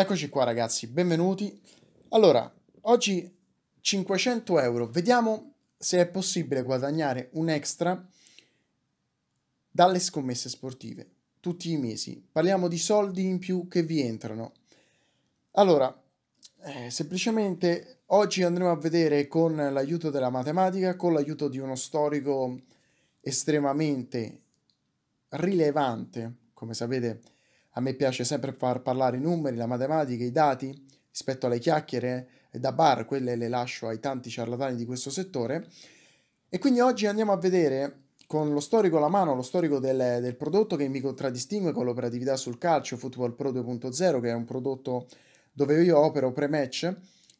Eccoci qua ragazzi, benvenuti. Allora, oggi 500 euro, vediamo se è possibile guadagnare un extra dalle scommesse sportive tutti i mesi. Parliamo di soldi in più che vi entrano. Allora, eh, semplicemente oggi andremo a vedere con l'aiuto della matematica, con l'aiuto di uno storico estremamente rilevante, come sapete a me piace sempre far parlare i numeri, la matematica, i dati, rispetto alle chiacchiere da bar, quelle le lascio ai tanti ciarlatani di questo settore. E quindi oggi andiamo a vedere con lo storico alla mano, lo storico del, del prodotto che mi contraddistingue con l'operatività sul calcio, Football Pro 2.0, che è un prodotto dove io opero pre-match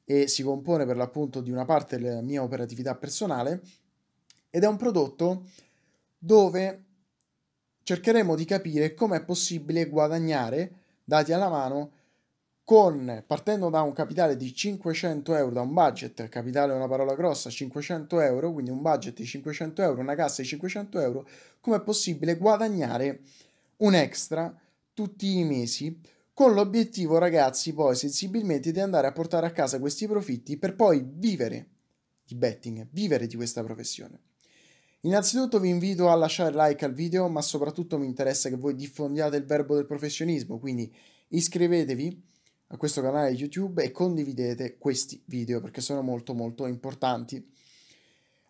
e si compone per l'appunto di una parte della mia operatività personale ed è un prodotto dove cercheremo di capire come è possibile guadagnare, dati alla mano, con, partendo da un capitale di 500 euro, da un budget, capitale è una parola grossa, 500 euro, quindi un budget di 500 euro, una cassa di 500 euro, com'è possibile guadagnare un extra tutti i mesi, con l'obiettivo ragazzi poi sensibilmente di andare a portare a casa questi profitti per poi vivere di betting, vivere di questa professione. Innanzitutto vi invito a lasciare like al video, ma soprattutto mi interessa che voi diffondiate il verbo del professionismo, quindi iscrivetevi a questo canale YouTube e condividete questi video perché sono molto molto importanti.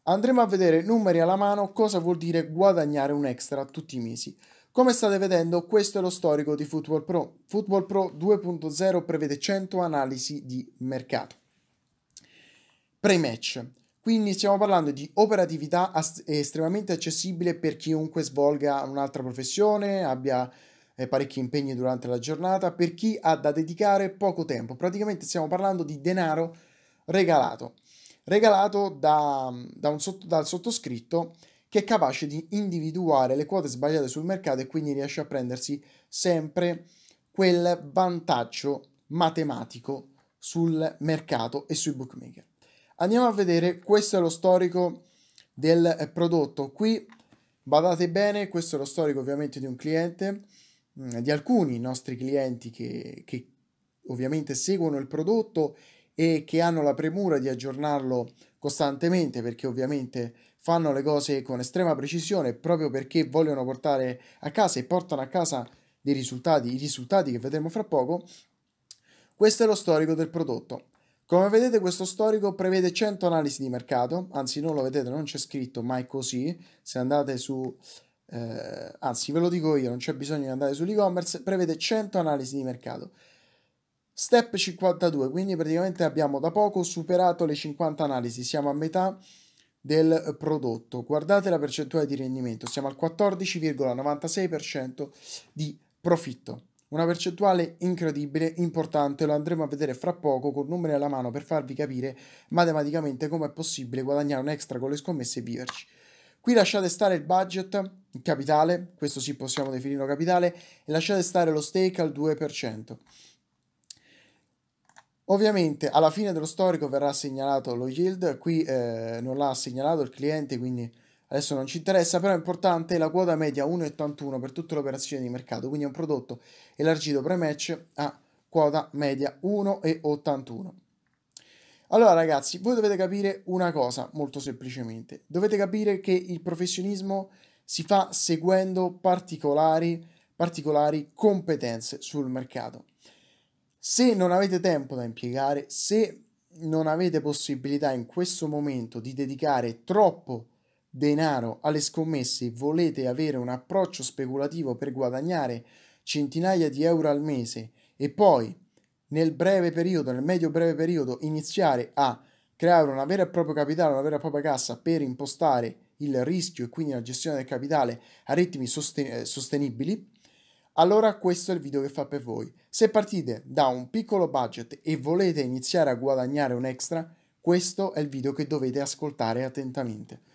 Andremo a vedere numeri alla mano cosa vuol dire guadagnare un extra tutti i mesi. Come state vedendo, questo è lo storico di Football Pro. Football Pro 2.0 prevede 100 analisi di mercato. Pre-match. Quindi stiamo parlando di operatività estremamente accessibile per chiunque svolga un'altra professione, abbia eh, parecchi impegni durante la giornata, per chi ha da dedicare poco tempo. Praticamente stiamo parlando di denaro regalato, regalato da, da un dal sottoscritto che è capace di individuare le quote sbagliate sul mercato e quindi riesce a prendersi sempre quel vantaggio matematico sul mercato e sui bookmaker. Andiamo a vedere, questo è lo storico del eh, prodotto. Qui badate bene, questo è lo storico ovviamente di un cliente, mm, di alcuni nostri clienti che, che ovviamente seguono il prodotto e che hanno la premura di aggiornarlo costantemente perché ovviamente fanno le cose con estrema precisione proprio perché vogliono portare a casa e portano a casa dei risultati, i risultati che vedremo fra poco. Questo è lo storico del prodotto. Come vedete questo storico prevede 100 analisi di mercato, anzi non lo vedete, non c'è scritto, mai così. Se andate su, eh, anzi ve lo dico io, non c'è bisogno di andare sull'e-commerce, prevede 100 analisi di mercato. Step 52, quindi praticamente abbiamo da poco superato le 50 analisi, siamo a metà del prodotto. Guardate la percentuale di rendimento, siamo al 14,96% di profitto. Una percentuale incredibile, importante, lo andremo a vedere fra poco con numeri alla mano per farvi capire matematicamente come è possibile guadagnare un extra con le scommesse e viverci. Qui lasciate stare il budget, il capitale, questo sì possiamo definirlo capitale, e lasciate stare lo stake al 2%. Ovviamente alla fine dello storico verrà segnalato lo yield, qui eh, non l'ha segnalato il cliente, quindi adesso non ci interessa, però è importante la quota media 1,81 per tutte le operazioni di mercato, quindi è un prodotto elargito pre-match a quota media 1,81. Allora ragazzi, voi dovete capire una cosa molto semplicemente, dovete capire che il professionismo si fa seguendo particolari, particolari competenze sul mercato. Se non avete tempo da impiegare, se non avete possibilità in questo momento di dedicare troppo denaro alle scommesse e volete avere un approccio speculativo per guadagnare centinaia di euro al mese e poi nel breve periodo, nel medio breve periodo, iniziare a creare una vera e propria capitale, una vera e propria cassa per impostare il rischio e quindi la gestione del capitale a ritmi sosten- eh, sostenibili, allora questo è il video che fa per voi. Se partite da un piccolo budget e volete iniziare a guadagnare un extra, questo è il video che dovete ascoltare attentamente.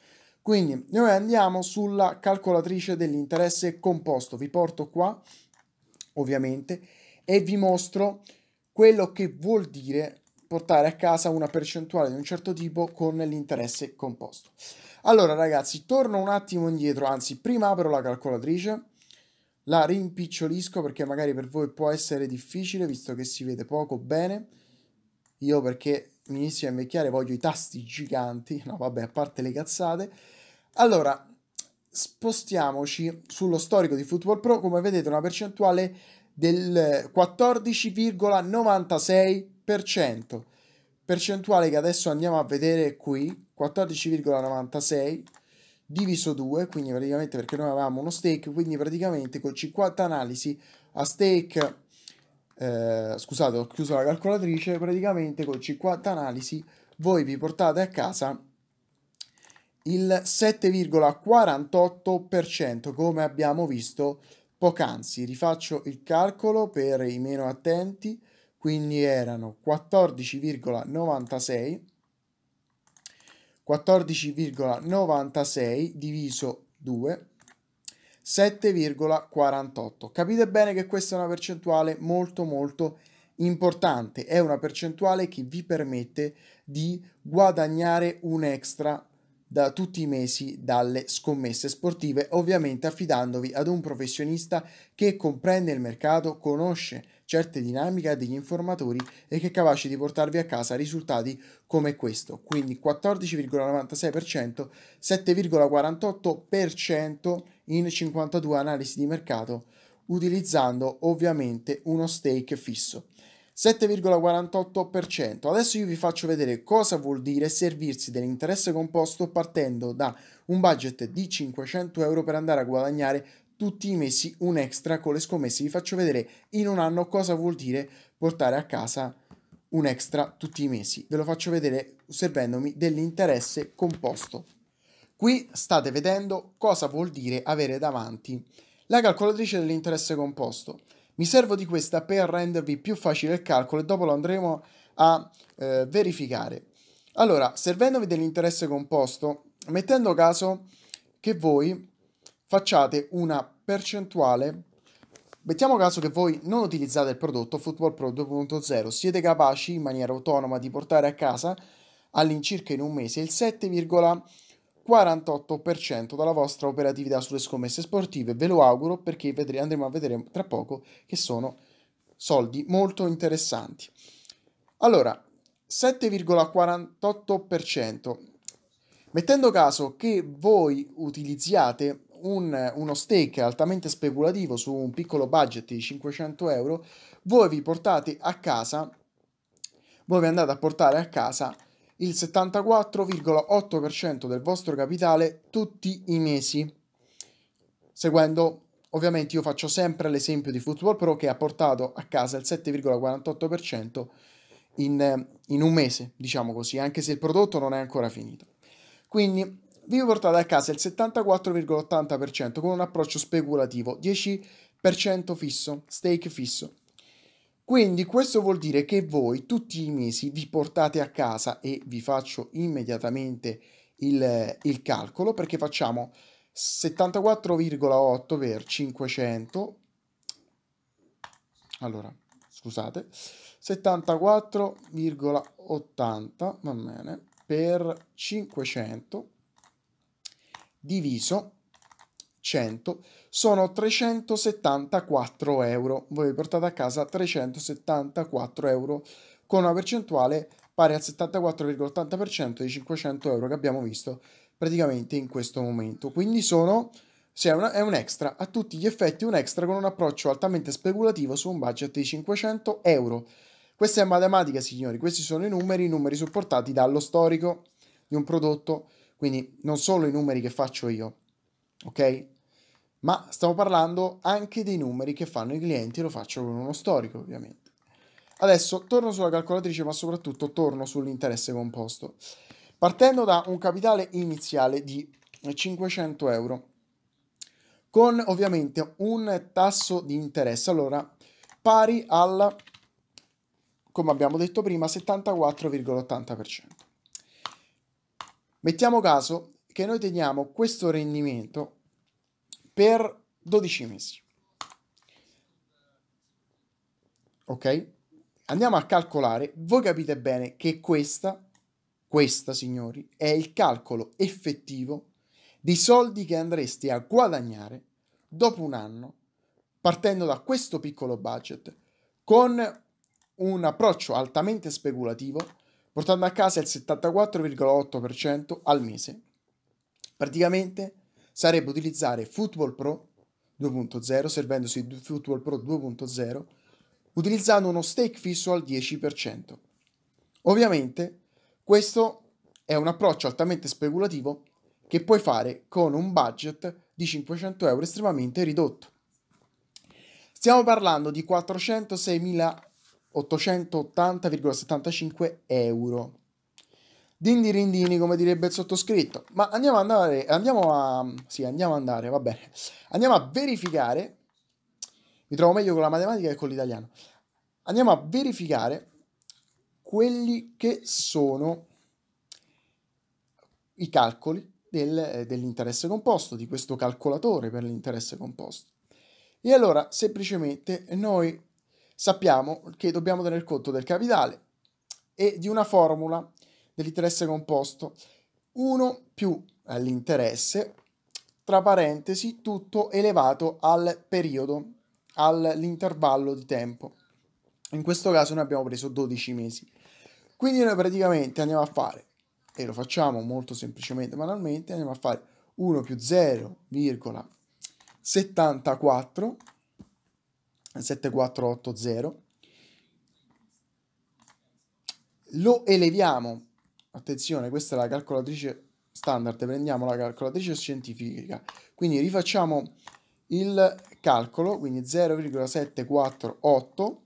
Quindi noi andiamo sulla calcolatrice dell'interesse composto. Vi porto qua, ovviamente, e vi mostro quello che vuol dire portare a casa una percentuale di un certo tipo con l'interesse composto. Allora ragazzi, torno un attimo indietro, anzi prima apro la calcolatrice, la rimpicciolisco perché magari per voi può essere difficile visto che si vede poco bene, io perché mi inizio a invecchiare, voglio i tasti giganti, no vabbè, a parte le cazzate. Allora, spostiamoci sullo storico di Football Pro, come vedete una percentuale del 14,96%, percentuale che adesso andiamo a vedere qui, 14,96 diviso 2, quindi praticamente perché noi avevamo uno stake, quindi praticamente con 50 analisi a stake eh, scusate, ho chiuso la calcolatrice, praticamente con 50 analisi voi vi portate a casa il 7,48% come abbiamo visto poc'anzi. Rifaccio il calcolo per i meno attenti, quindi erano 14,96 14,96 diviso 2 7,48. Capite bene che questa è una percentuale molto molto importante, è una percentuale che vi permette di guadagnare un extra da tutti i mesi dalle scommesse sportive, ovviamente affidandovi ad un professionista che comprende il mercato, conosce certe dinamiche degli informatori e che è capace di portarvi a casa risultati come questo, quindi 14,96%, 7,48% in 52 analisi di mercato, utilizzando ovviamente uno stake fisso. 7,48%. Adesso io vi faccio vedere cosa vuol dire servirsi dell'interesse composto partendo da un budget di 500 euro per andare a guadagnare tutti i mesi un extra con le scommesse. Vi faccio vedere in un anno cosa vuol dire portare a casa un extra tutti i mesi. Ve lo faccio vedere servendomi dell'interesse composto. Qui state vedendo cosa vuol dire avere davanti la calcolatrice dell'interesse composto. Mi servo di questa per rendervi più facile il calcolo e dopo lo andremo a eh, verificare. Allora, servendovi dell'interesse composto, mettendo caso che voi facciate una percentuale Mettiamo caso che voi non utilizzate il prodotto Football Pro 2.0, siete capaci in maniera autonoma di portare a casa all'incirca in un mese il 7,48% della vostra operatività sulle scommesse sportive. Ve lo auguro perché vedremo, andremo a vedere tra poco che sono soldi molto interessanti. Allora, 7,48%. Mettendo caso che voi utilizziate un, uno stake altamente speculativo su un piccolo budget di 500 euro, voi vi portate a casa, voi vi andate a portare a casa il 74,8% del vostro capitale tutti i mesi, seguendo Ovviamente io faccio sempre l'esempio di Football Pro che ha portato a casa il 7,48% in, in, un mese, diciamo così, anche se il prodotto non è ancora finito. Quindi vi portate a casa il 74,80% con un approccio speculativo, 10% fisso, stake fisso. Quindi questo vuol dire che voi tutti i mesi vi portate a casa e vi faccio immediatamente il, il calcolo perché facciamo 74,8 per 500 allora scusate 74,80 va bene per 500 diviso 100 sono 374 euro. Voi portate a casa 374 euro con una percentuale pari al 74,80% dei 500 euro che abbiamo visto praticamente in questo momento. Quindi sono, se è, una, è un extra, a tutti gli effetti un extra con un approccio altamente speculativo su un budget di 500 euro. Questa è matematica, signori, questi sono i numeri, i numeri supportati dallo storico di un prodotto quindi non solo i numeri che faccio io, ok? Ma stiamo parlando anche dei numeri che fanno i clienti, lo faccio con uno storico ovviamente. Adesso torno sulla calcolatrice, ma soprattutto torno sull'interesse composto. Partendo da un capitale iniziale di 500 euro, con ovviamente un tasso di interesse, allora, pari al, come abbiamo detto prima, 74,80%. Mettiamo caso che noi teniamo questo rendimento per 12 mesi. Ok? Andiamo a calcolare. Voi capite bene che questa, questa signori, è il calcolo effettivo dei soldi che andresti a guadagnare dopo un anno partendo da questo piccolo budget con un approccio altamente speculativo portando a casa il 74,8% al mese. Praticamente sarebbe utilizzare Football Pro 2.0, servendosi di Football Pro 2.0, utilizzando uno stake fisso al 10%. Ovviamente questo è un approccio altamente speculativo che puoi fare con un budget di 500 euro estremamente ridotto. Stiamo parlando di 406.000 880,75 euro. Dindi rindini, come direbbe il sottoscritto. Ma andiamo a andare, andiamo a... Sì, andiamo a andare, va bene. Andiamo a verificare. Mi trovo meglio con la matematica che con l'italiano. Andiamo a verificare quelli che sono i calcoli del, dell'interesse composto, di questo calcolatore per l'interesse composto. E allora, semplicemente, noi sappiamo che dobbiamo tenere conto del capitale e di una formula dell'interesse composto 1 più l'interesse tra parentesi tutto elevato al periodo all'intervallo di tempo in questo caso noi abbiamo preso 12 mesi quindi noi praticamente andiamo a fare e lo facciamo molto semplicemente manualmente andiamo a fare 1 più 0,74 7480. Lo eleviamo, attenzione, questa è la calcolatrice standard, prendiamo la calcolatrice scientifica, quindi rifacciamo il calcolo, quindi 0,748,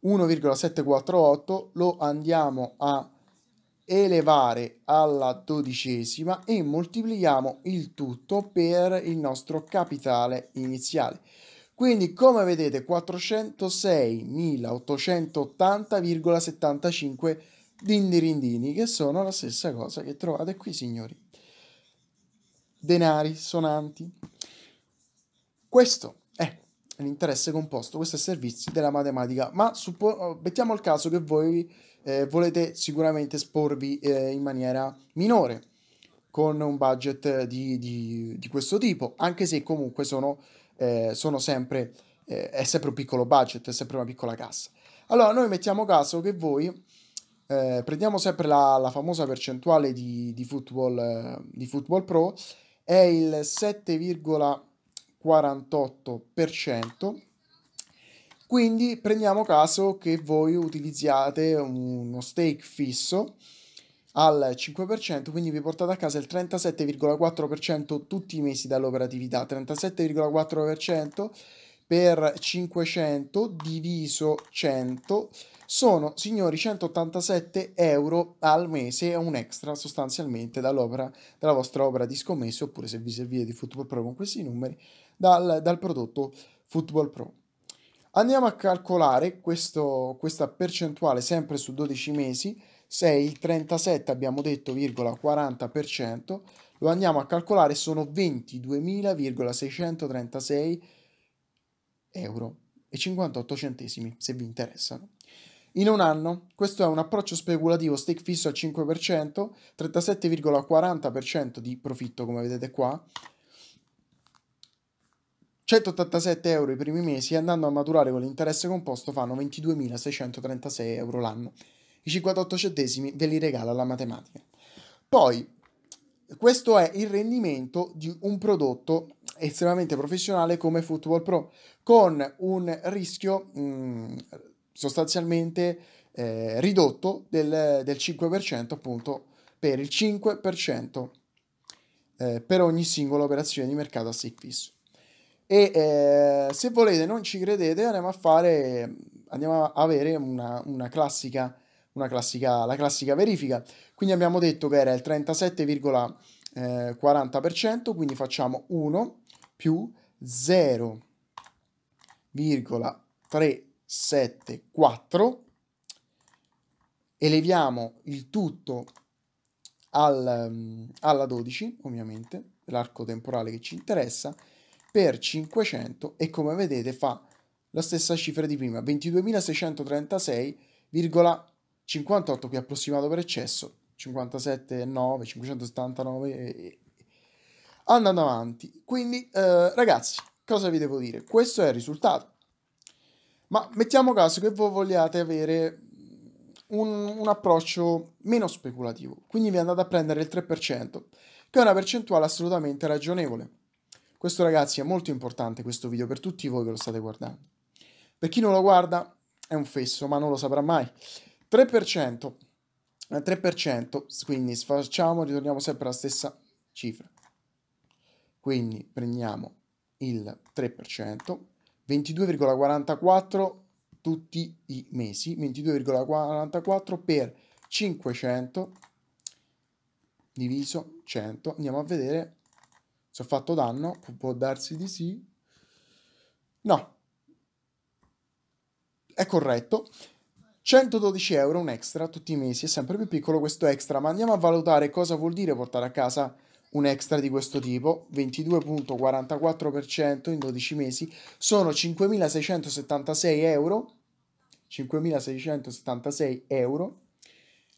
1,748, lo andiamo a elevare alla dodicesima e moltiplichiamo il tutto per il nostro capitale iniziale. Quindi come vedete 406.880,75 dindirindini che sono la stessa cosa che trovate qui signori. Denari sonanti. Questo è l'interesse composto, questo è il servizio della matematica, ma mettiamo il caso che voi eh, volete sicuramente esporvi eh, in maniera minore con un budget di, di, di questo tipo, anche se comunque sono eh, sono sempre, eh, è sempre un piccolo budget, è sempre una piccola cassa. Allora noi mettiamo caso che voi eh, prendiamo sempre la, la, famosa percentuale di, di, football, eh, di Football Pro, è il 7,48%. Quindi prendiamo caso che voi utilizziate uno stake fisso al 5%, quindi vi portate a casa il 37,4% tutti i mesi dall'operatività, 37,4% per 500 diviso 100 sono signori 187 euro al mese è un extra sostanzialmente dall'opera dalla vostra opera di scommesse oppure se vi servite di Football Pro con questi numeri dal, dal prodotto Football Pro andiamo a calcolare questo, questa percentuale sempre su 12 mesi se il 37 abbiamo detto virgola 40%, lo andiamo a calcolare, sono 22.636 euro e 58 centesimi, se vi interessano. In un anno, questo è un approccio speculativo, stake fisso al 5%, 37,40% di profitto come vedete qua, 187 euro i primi mesi andando a maturare con l'interesse composto fanno 22.636 euro l'anno i 58 centesimi ve li regala la matematica. Poi, questo è il rendimento di un prodotto estremamente professionale come Football Pro, con un rischio mh, mm, sostanzialmente eh, ridotto del, del, 5%, appunto per il 5% eh, per ogni singola operazione di mercato a stake fisso. E eh, se volete, non ci credete, andiamo a fare, andiamo a avere una, una classica una classica, la classica verifica. Quindi abbiamo detto che era il 37,40%, eh, quindi facciamo 1 più 0,374, eleviamo il tutto al, mm, alla 12, ovviamente, l'arco temporale che ci interessa, per 500 e come vedete fa la stessa cifra di prima, 22.636,4. 58 qui approssimato per eccesso, 57,9, 579 e, andando avanti. Quindi eh, ragazzi, cosa vi devo dire? Questo è il risultato. Ma mettiamo caso che voi vogliate avere un, un, approccio meno speculativo, quindi vi andate a prendere il 3%, che è una percentuale assolutamente ragionevole. Questo ragazzi è molto importante questo video per tutti voi che lo state guardando. Per chi non lo guarda è un fesso, ma non lo saprà mai. 3%, 3%, eh, quindi facciamo, ritorniamo sempre alla stessa cifra. Quindi prendiamo il 3%, 22,44 tutti i mesi, 22,44 per 500 diviso 100, andiamo a vedere se ho fatto danno, può darsi di sì, no, è corretto, 112 euro un extra tutti i mesi, è sempre più piccolo questo extra, ma andiamo a valutare cosa vuol dire portare a casa un extra di questo tipo, 22.44% in 12 mesi, sono 5.676 euro, 5.676 euro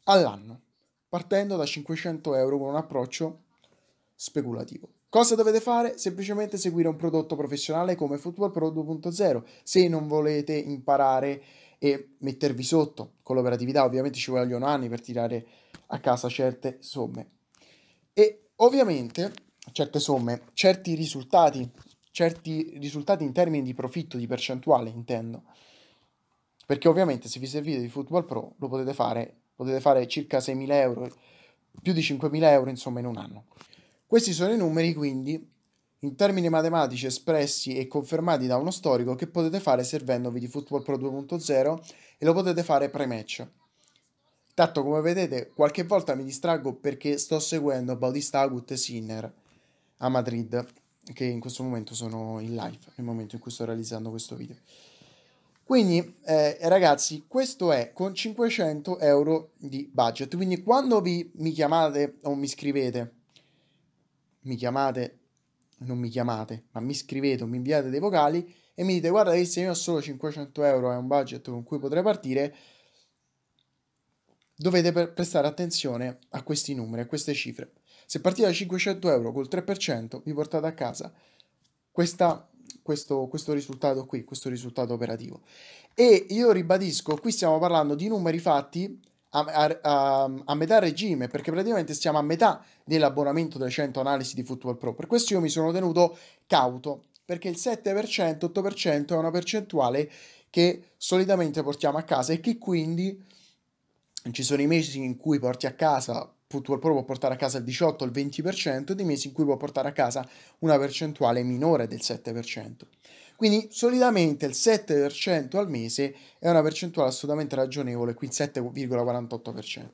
all'anno, partendo da 500 euro con un approccio speculativo. Cosa dovete fare? Semplicemente seguire un prodotto professionale come Football Pro 2.0, se non volete imparare e mettervi sotto con l'operatività. Ovviamente ci vogliono anni per tirare a casa certe somme. E ovviamente certe somme, certi risultati, certi risultati in termini di profitto, di percentuale intendo. Perché ovviamente se vi servite di Football Pro lo potete fare, potete fare circa 6.000 euro, più di 5.000 euro insomma in un anno. Questi sono i numeri quindi in termini matematici espressi e confermati da uno storico che potete fare servendovi di Football Pro 2.0 e lo potete fare pre-match. Tanto come vedete qualche volta mi distraggo perché sto seguendo Bautista Agut e Sinner a Madrid che in questo momento sono in live nel momento in cui sto realizzando questo video. Quindi eh, ragazzi questo è con 500 euro di budget quindi quando vi, mi chiamate o mi scrivete mi chiamate non mi chiamate, ma mi scrivete o mi inviate dei vocali e mi dite guarda che se io ho solo 500 euro è un budget con cui potrei partire, dovete prestare attenzione a questi numeri, a queste cifre. Se partite da 500 euro col 3% vi portate a casa questa, questo, questo risultato qui, questo risultato operativo. E io ribadisco, qui stiamo parlando di numeri fatti a, a, a, metà regime, perché praticamente siamo a metà dell'abbonamento delle 100 analisi di Football Pro. Per questo io mi sono tenuto cauto, perché il 7%, 8% è una percentuale che solitamente portiamo a casa e che quindi ci sono i mesi in cui porti a casa Football Pro può portare a casa il 18, il 20% e dei mesi in cui può portare a casa una percentuale minore del 7%. Quindi solitamente il 7% al mese è una percentuale assolutamente ragionevole, qui 7,48%.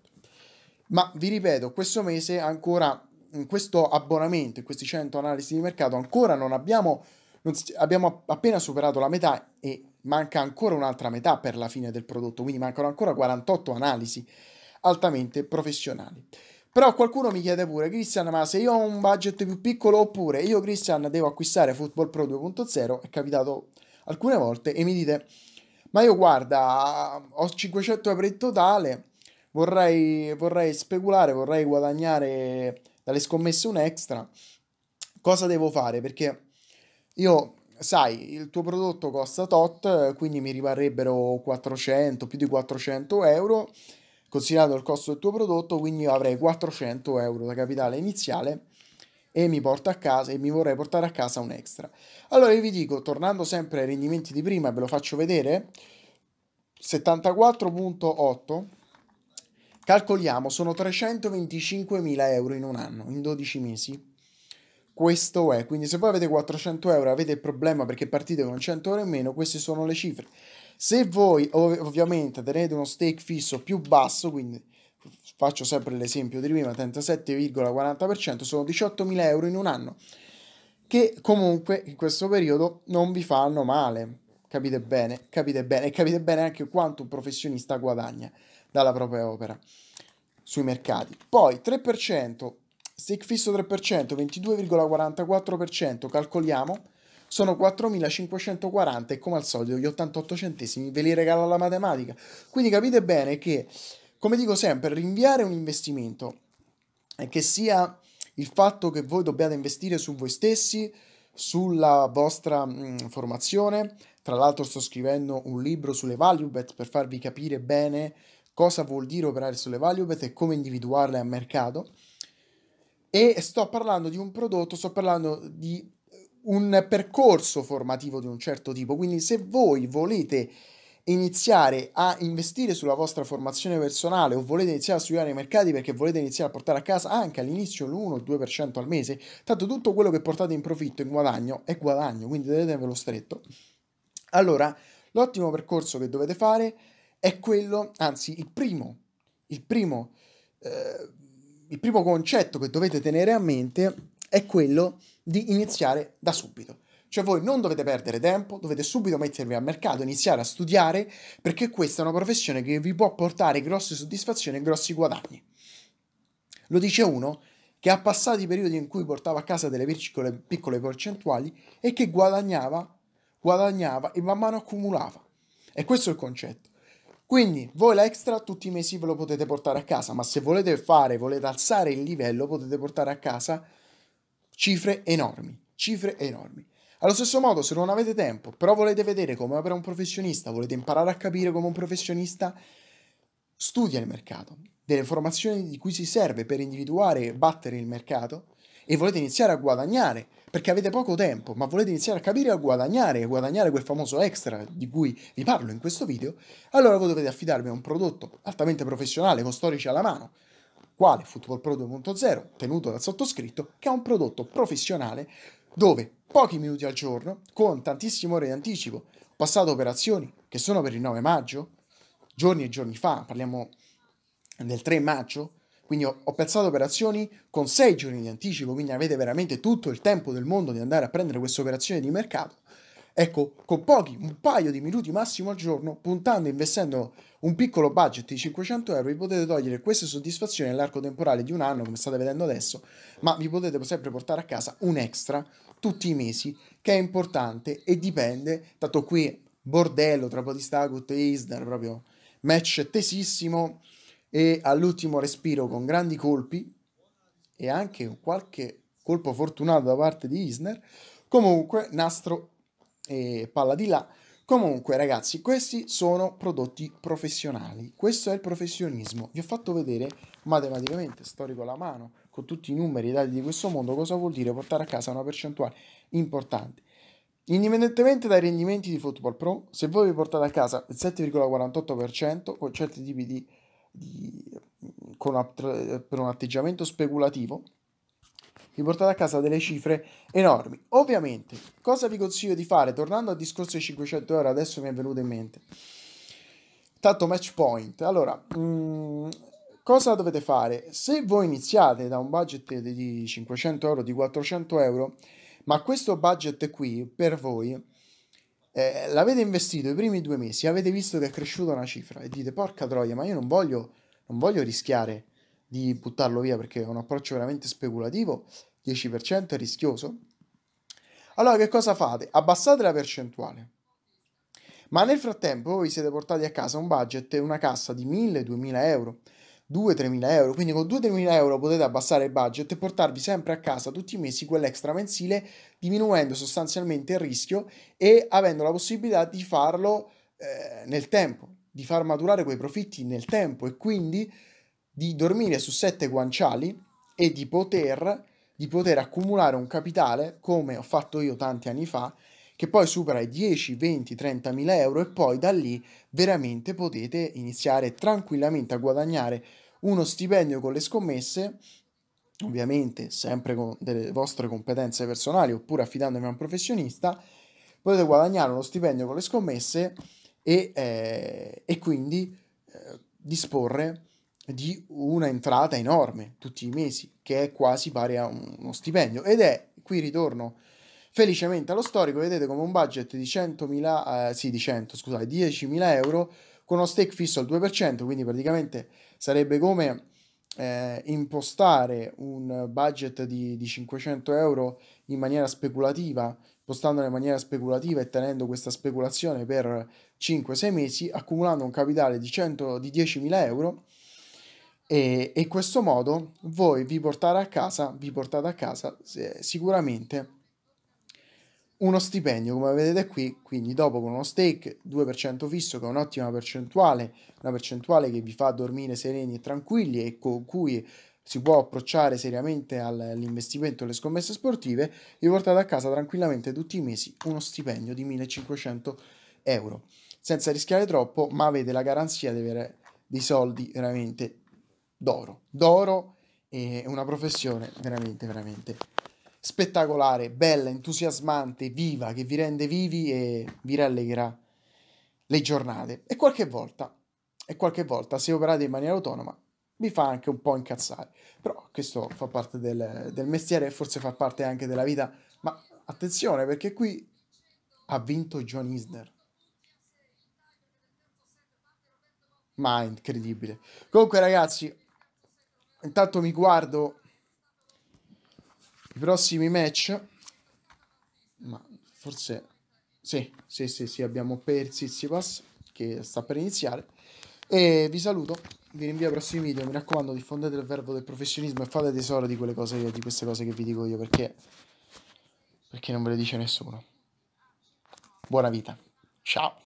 Ma vi ripeto, questo mese ancora, in questo abbonamento, in questi 100 analisi di mercato, ancora non abbiamo, non, abbiamo appena superato la metà e manca ancora un'altra metà per la fine del prodotto, quindi mancano ancora 48 analisi altamente professionali. Però qualcuno mi chiede pure, Cristian, ma se io ho un budget più piccolo oppure io, Cristian, devo acquistare Football Pro 2.0, è capitato alcune volte, e mi dite, ma io guarda, ho 500 euro in totale, vorrei, vorrei speculare, vorrei guadagnare dalle scommesse un extra, cosa devo fare? Perché io sai, il tuo prodotto costa tot, quindi mi rivarrebbero 400, più di 400 euro considerato il costo del tuo prodotto, quindi io avrei 400 euro da capitale iniziale e mi porto a casa e mi vorrei portare a casa un extra. Allora io vi dico, tornando sempre ai rendimenti di prima, ve lo faccio vedere, 74.8, calcoliamo, sono 325.000 euro in un anno, in 12 mesi. Questo è, quindi se voi avete 400 euro avete il problema perché partite con 100 euro in meno, queste sono le cifre. Se voi ovviamente tenete uno stake fisso più basso, quindi faccio sempre l'esempio di prima, 37,40%, sono 18.000 euro in un anno, che comunque in questo periodo non vi fanno male. Capite bene, capite bene, e capite bene anche quanto un professionista guadagna dalla propria opera sui mercati. Poi 3%, stake fisso 3%, 22,44%, calcoliamo sono 4.540 e come al solito gli 88 centesimi ve li regala la matematica. Quindi capite bene che, come dico sempre, rinviare un investimento, eh, che sia il fatto che voi dobbiate investire su voi stessi, sulla vostra mh, mm, formazione, tra l'altro sto scrivendo un libro sulle value bet per farvi capire bene cosa vuol dire operare sulle value bet e come individuarle a mercato. E sto parlando di un prodotto, sto parlando di un percorso formativo di un certo tipo, quindi se voi volete iniziare a investire sulla vostra formazione personale o volete iniziare a studiare i mercati perché volete iniziare a portare a casa anche all'inizio l'1 2% al mese, tanto tutto quello che portate in profitto, in guadagno, è guadagno, quindi tenetevelo stretto. Allora, l'ottimo percorso che dovete fare è quello, anzi il primo, il primo, eh, il primo concetto che dovete tenere a mente è è quello di iniziare da subito. Cioè voi non dovete perdere tempo, dovete subito mettervi al mercato, iniziare a studiare, perché questa è una professione che vi può portare grosse soddisfazioni e grossi guadagni. Lo dice uno che ha passato i periodi in cui portava a casa delle piccole, piccole percentuali e che guadagnava, guadagnava e man mano accumulava. E questo è il concetto. Quindi voi l'extra tutti i mesi ve lo potete portare a casa, ma se volete fare, volete alzare il livello, potete portare a casa Cifre enormi, cifre enormi. Allo stesso modo, se non avete tempo, però volete vedere come opera un professionista, volete imparare a capire come un professionista studia il mercato, delle formazioni di cui si serve per individuare e battere il mercato, e volete iniziare a guadagnare, perché avete poco tempo, ma volete iniziare a capire a guadagnare e guadagnare quel famoso extra di cui vi parlo in questo video, allora voi dovete affidarvi a un prodotto altamente professionale, con storici alla mano, quale Football Pro 2.0, tenuto dal sottoscritto, che è un prodotto professionale dove pochi minuti al giorno, con tantissime ore di anticipo, passate operazioni che sono per il 9 maggio, giorni e giorni fa, parliamo del 3 maggio, quindi ho, ho pensato operazioni con 6 giorni di anticipo, quindi avete veramente tutto il tempo del mondo di andare a prendere questa operazione di mercato Ecco, con pochi, un paio di minuti massimo al giorno, puntando e investendo un piccolo budget di 500 euro, vi potete togliere queste soddisfazioni nell'arco temporale di un anno, come state vedendo adesso, ma vi potete sempre portare a casa un extra tutti i mesi, che è importante e dipende, tanto qui bordello tra Podistagut e Isner, proprio match tesissimo e all'ultimo respiro con grandi colpi e anche qualche colpo fortunato da parte di Isner. Comunque, nastro e palla di là. Comunque ragazzi, questi sono prodotti professionali, questo è il professionismo. Vi ho fatto vedere matematicamente, storico la mano, con tutti i numeri e i dati di questo mondo, cosa vuol dire portare a casa una percentuale importante. Indipendentemente dai rendimenti di Football Pro, se voi vi portate a casa il 7,48% con certi tipi di, di con, per un atteggiamento speculativo, vi portate a casa delle cifre enormi. Ovviamente, cosa vi consiglio di fare? Tornando al discorso dei 500 euro, adesso mi è venuto in mente. Tanto match point. Allora, mh, mm, cosa dovete fare? Se voi iniziate da un budget di 500 euro, di 400 euro, ma questo budget qui per voi eh, l'avete investito i primi due mesi, avete visto che è cresciuta una cifra e dite porca troia, ma io non voglio, non voglio rischiare di buttarlo via perché è un approccio veramente speculativo, 10% è rischioso. Allora che cosa fate? Abbassate la percentuale. Ma nel frattempo vi siete portati a casa un budget, una cassa di 1000-2000 euro, 2-3000 euro, quindi con 2-3000 euro potete abbassare il budget e portarvi sempre a casa tutti i mesi quell'extra mensile, diminuendo sostanzialmente il rischio e avendo la possibilità di farlo eh, nel tempo, di far maturare quei profitti nel tempo e quindi di dormire su sette guanciali e di poter, di poter accumulare un capitale, come ho fatto io tanti anni fa, che poi supera i 10, 20, 30 mila euro e poi da lì veramente potete iniziare tranquillamente a guadagnare uno stipendio con le scommesse, ovviamente sempre con delle vostre competenze personali oppure affidandomi a un professionista, potete guadagnare uno stipendio con le scommesse e, eh, e quindi eh, disporre di una entrata enorme tutti i mesi, che è quasi pari a uno stipendio. Ed è, qui ritorno felicemente allo storico, vedete come un budget di 100.000, eh, sì di 100, scusate, 10.000 euro con uno stake fisso al 2%, quindi praticamente sarebbe come eh, impostare un budget di, di 500 euro in maniera speculativa, impostandolo in maniera speculativa e tenendo questa speculazione per 5-6 mesi, accumulando un capitale di, 100, di 10.000 euro e, in questo modo voi vi portate a casa, vi portate a casa eh, sicuramente uno stipendio come vedete qui, quindi dopo con uno stake 2% fisso che è un'ottima percentuale, una percentuale che vi fa dormire sereni e tranquilli e con cui si può approcciare seriamente all'investimento e alle scommesse sportive, vi portate a casa tranquillamente tutti i mesi uno stipendio di 1500 euro, senza rischiare troppo ma avete la garanzia di avere dei soldi veramente d'oro. D'oro è una professione veramente, veramente spettacolare, bella, entusiasmante, viva, che vi rende vivi e vi rallegra le giornate. E qualche volta, e qualche volta, se operate in maniera autonoma, vi fa anche un po' incazzare. Però questo fa parte del, del mestiere e forse fa parte anche della vita. Ma attenzione, perché qui ha vinto John Isner. Ma incredibile. Comunque, ragazzi, Intanto mi guardo i prossimi match. Ma forse... Sì, sì, sì, sì, abbiamo per Sissipas che sta per iniziare. E vi saluto, vi rinvio ai prossimi video. Mi raccomando, diffondete il verbo del professionismo e fate tesoro di quelle cose, di queste cose che vi dico io perché, perché non ve le dice nessuno. Buona vita. Ciao.